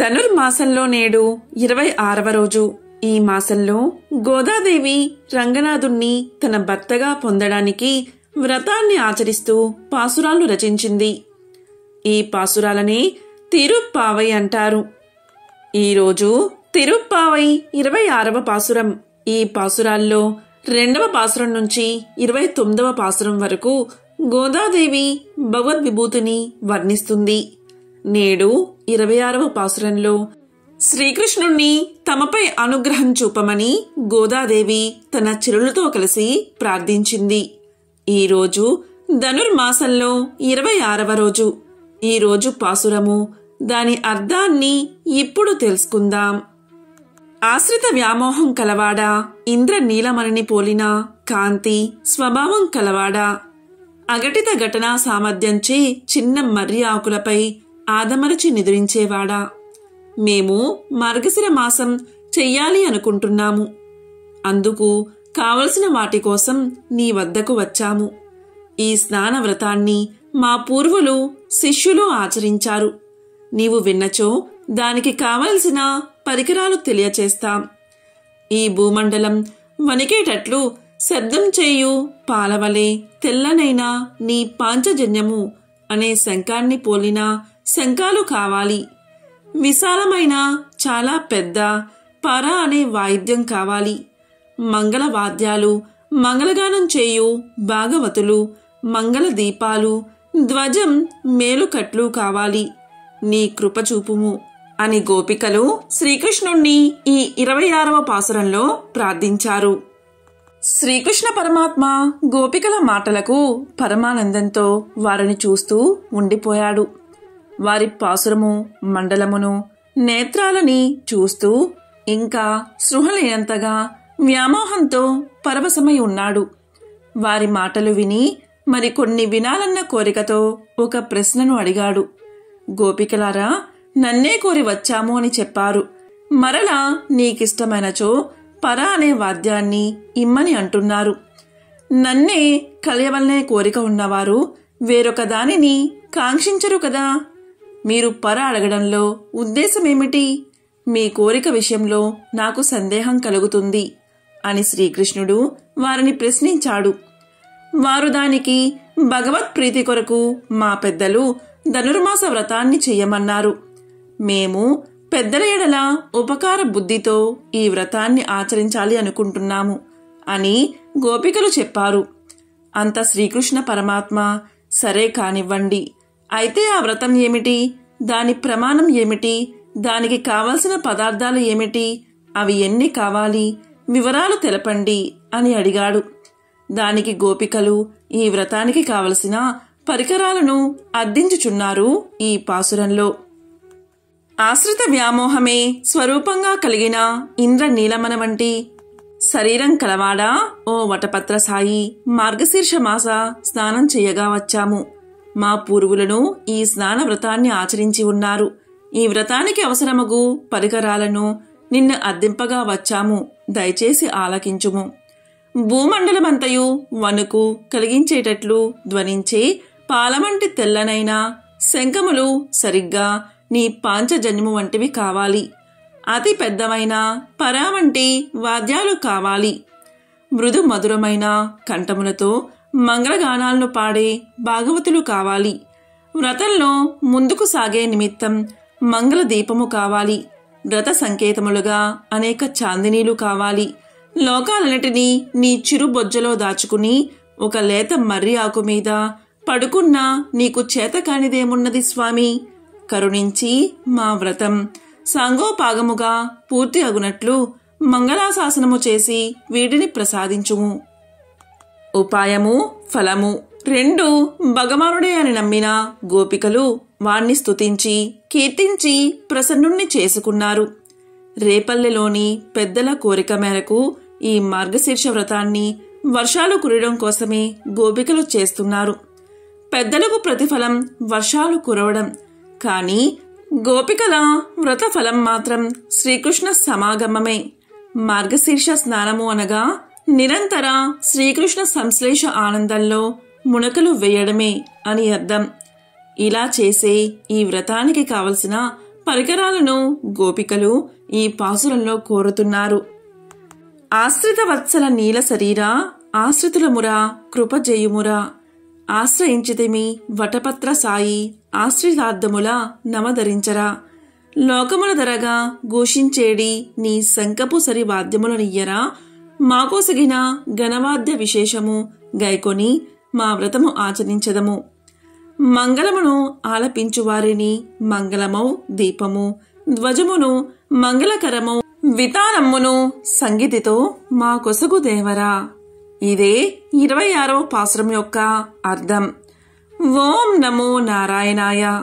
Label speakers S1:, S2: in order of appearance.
S1: ధనుర్మాసంలో నేడు ఇరవై ఆరవ రోజు ఈ మాసంలో గోదాదేవి రంగనాథుణ్ణి తన భర్తగా పొందడానికి వ్రతాన్ని ఆచరిస్తూ పాసురాలు రచించింది ఈ పాసురాలనే తిరుప్పావై అంటారు ఈరోజు తిరుప్పావై ఇరవై ఆరవ పాసురం ఈ పాసురాల్లో రెండవ పాసురం నుంచి ఇరవై తొమ్మిదవ పాసురం వరకు గోదాదేవి భగవద్విభూతిని వర్ణిస్తుంది నేడు ఇరవై ఆరవ పాసురంలో శ్రీకృష్ణుణ్ణి తమపై అనుగ్రహం చూపమని గోదాదేవి తన చిరులతో కలిసి ప్రార్థించింది ఈరోజు ధనుర్మాసంలో ఇరవై ఆరవ రోజు ఈరోజు పాసురము దాని అర్థాన్ని ఇప్పుడు తెలుసుకుందాం ఆశ్రిత వ్యామోహం కలవాడా ఇంద్ర నీలమణిని పోలిన కాంతి స్వభావం కలవాడా అగటిత ఘటనా సామర్థ్యంచే చిన్న మర్రి ఆకులపై ఆదమరచి నిద్రించేవాడా మేము మార్గశిర మాసం చెయ్యాలి అనుకుంటున్నాము అందుకు కావలసిన వాటి కోసం నీ వద్దకు వచ్చాము ఈ స్నాన వ్రతాన్ని మా పూర్వులు శిష్యులు ఆచరించారు నీవు విన్నచో దానికి కావలసిన పరికరాలు తెలియచేస్తాం ఈ భూమండలం వణికేటట్లు శబ్దం చేయు పాలవలే తెల్లనైనా నీ పాంచజన్యము అనే శంఖాన్ని పోలిన శంఖాలు కావాలి విశాలమైన చాలా పెద్ద పర అనే వాయిద్యం కావాలి మంగళ వాద్యాలు మంగళగానం చేయు భాగవతులు మంగళ దీపాలు ధ్వజం మేలుకట్లు కావాలి నీ కృపచూపుము అని గోపికలు శ్రీకృష్ణుణ్ణి ఈ ఇరవై ఆరవ పాసురంలో ప్రార్థించారు శ్రీకృష్ణ పరమాత్మ గోపికల మాటలకు పరమానందంతో వారిని చూస్తూ ఉండిపోయాడు వారి పాసురము మండలమును నేత్రాలని చూస్తూ ఇంకా సృహలేనంతగా వ్యామోహంతో పరవశమై ఉన్నాడు వారి మాటలు విని మరికొన్ని వినాలన్న కోరికతో ఒక ప్రశ్నను అడిగాడు గోపికలారా నన్నే కోరి వచ్చాము అని చెప్పారు మరలా నీకిష్టమైనచో పర అనే వాద్యాన్ని ఇమ్మని అంటున్నారు నన్నే కలయవల్నే కోరిక ఉన్నవారు వేరొక దానిని కాంక్షించరు కదా మీరు పర అడగడంలో ఉద్దేశమేమిటి మీ కోరిక విషయంలో నాకు సందేహం కలుగుతుంది అని శ్రీకృష్ణుడు వారిని ప్రశ్నించాడు వారు దానికి భగవత్ ప్రీతి కొరకు మా పెద్దలు ధనుర్మాస వ్రతాన్ని చెయ్యమన్నారు మేము పెద్దల ఎడల ఉపకార బుద్ధితో ఈ వ్రతాన్ని ఆచరించాలి అనుకుంటున్నాము అని గోపికలు చెప్పారు అంత శ్రీకృష్ణ పరమాత్మ సరే కానివ్వండి అయితే ఆ వ్రతం ఏమిటి దాని ప్రమాణం ఏమిటి దానికి కావలసిన పదార్థాలు ఏమిటి అవి ఎన్ని కావాలి వివరాలు తెలపండి అని అడిగాడు దానికి గోపికలు ఈ వ్రతానికి కావలసిన పరికరాలను అద్దించుచున్నారు ఈ పాసురంలో ఆశ్రిత వ్యామోహమే స్వరూపంగా కలిగిన ఇంద్ర నీలమన వంటి శరీరం కలవాడా ఓ వటపత్ర సాయి మార్గశీర్ష మాస స్నానం చేయగా వచ్చాము మా పూర్వులను ఈ స్నాన వ్రతాన్ని ఆచరించి ఉన్నారు ఈ వ్రతానికి అవసరమగు పరికరాలను నిన్ను అద్దింపగా వచ్చాము దయచేసి ఆలకించుము భూమండలమంతయు వణుకు కలిగించేటట్లు ధ్వనించే పాలమంటి తెల్లనైన శంఖములు సరిగ్గా నీ పాంచజన్యము వంటివి కావాలి అతి పెద్దవైన పరా వంటి వాద్యాలు కావాలి మృదు మధురమైన కంఠములతో మంగళగానాలను పాడే భాగవతులు కావాలి వ్రతంలో ముందుకు సాగే నిమిత్తం మంగళ దీపము కావాలి వ్రత సంకేతములుగా అనేక చాందినీలు కావాలి లోకాలన్నిటినీ నీ చిరు బొజ్జలో దాచుకుని ఒక లేత మర్రి ఆకు మీద పడుకున్నా నీకు చేతకానిదేమున్నది స్వామి కరుణించి మా వ్రతం సాంగోపాగముగా పూర్తి అగునట్లు మంగళాశాసనము చేసి వీటిని ప్రసాదించుము ఉపాయము ఫలము రెండు భగవానుడే అని నమ్మిన గోపికలు వాణ్ణి స్తుతించి కీర్తించి ప్రసన్నుణ్ణి చేసుకున్నారు రేపల్లెలోని పెద్దల కోరిక మేరకు ఈ మార్గశీర్ష వ్రతాన్ని వర్షాలు కురవడం కోసమే గోపికలు చేస్తున్నారు పెద్దలకు ప్రతిఫలం వర్షాలు కురవడం కానీ గోపికల వ్రత ఫలం మాత్రం శ్రీకృష్ణ సమాగమమే మార్గశీర్ష స్నానము అనగా నిరంతర శ్రీకృష్ణ సంశ్లేష ఆనందంలో మునకలు వేయడమే అని అర్థం ఇలా చేసే ఈ వ్రతానికి కావలసిన పరికరాలను గోపికలు ఈ పాసురంలో కోరుతున్నారు ఆశ్రిత వత్సల నీల ఆశ్రితుల ఆశ్రితులమురా కృపజయుమురా ఆశ్రయించితిమి వటపత్ర సాయి ఆశ్రితార్థముల నమధరించరా లోకముల ధరగా ఘోషించేడి నీ శంకపు సరి వాద్యములనియ్యరా మాకోసగిన ఘనవాద్య విశేషము గైకొని మా వ్రతము ఆచరించదము మంగళమును ఆలపించువారిని మంగళమౌ దీపము ధ్వజమును మంగళకరము వితానమ్మును సంగీతితో మా కొసగు దేవరా ఇదే ఇరవై ఆరో పాశ్రం యొక్క అర్థం ఓం నమో నారాయణాయ